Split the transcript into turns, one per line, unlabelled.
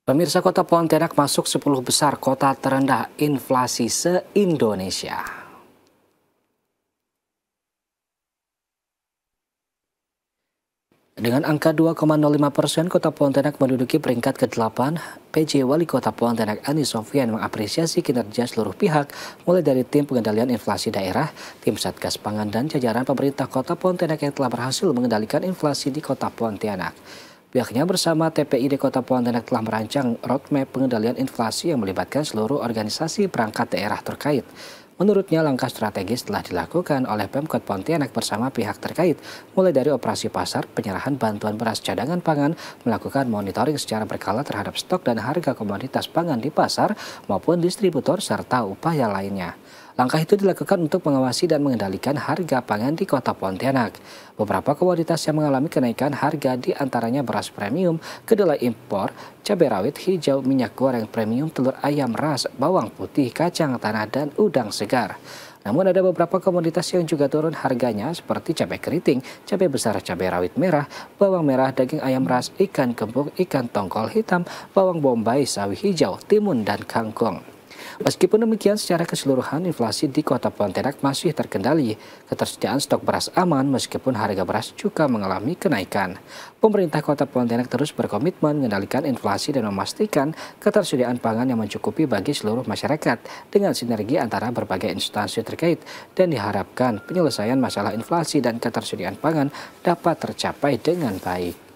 Pemirsa kota Pontianak masuk 10 besar kota terendah inflasi se-Indonesia. Dengan angka 2,05 persen, kota Pontianak menduduki peringkat ke-8. PJ Wali Kota Pontianak Ani Sofian mengapresiasi kinerja seluruh pihak, mulai dari tim pengendalian inflasi daerah, tim Satgas Pangan, dan jajaran pemerintah kota Pontianak yang telah berhasil mengendalikan inflasi di kota Pontianak. Pihaknya bersama TPI di Kota Pontianak telah merancang roadmap pengendalian inflasi yang melibatkan seluruh organisasi perangkat daerah terkait. Menurutnya langkah strategis telah dilakukan oleh Pemkot Pontianak bersama pihak terkait, mulai dari operasi pasar, penyerahan bantuan beras cadangan pangan, melakukan monitoring secara berkala terhadap stok dan harga komoditas pangan di pasar maupun distributor serta upaya lainnya. Langkah itu dilakukan untuk mengawasi dan mengendalikan harga pangan di kota Pontianak. Beberapa komoditas yang mengalami kenaikan harga di antaranya beras premium, kedelai impor, cabai rawit hijau, minyak goreng premium, telur ayam ras, bawang putih, kacang tanah, dan udang segar. Namun ada beberapa komoditas yang juga turun harganya seperti cabai keriting, cabai besar, cabai rawit merah, bawang merah, daging ayam ras, ikan kembung, ikan tongkol hitam, bawang bombay, sawi hijau, timun, dan kangkung. Meskipun demikian, secara keseluruhan inflasi di kota Pontianak masih terkendali. Ketersediaan stok beras aman meskipun harga beras juga mengalami kenaikan. Pemerintah kota Pontianak terus berkomitmen mengendalikan inflasi dan memastikan ketersediaan pangan yang mencukupi bagi seluruh masyarakat dengan sinergi antara berbagai instansi terkait dan diharapkan penyelesaian masalah inflasi dan ketersediaan pangan dapat tercapai dengan baik.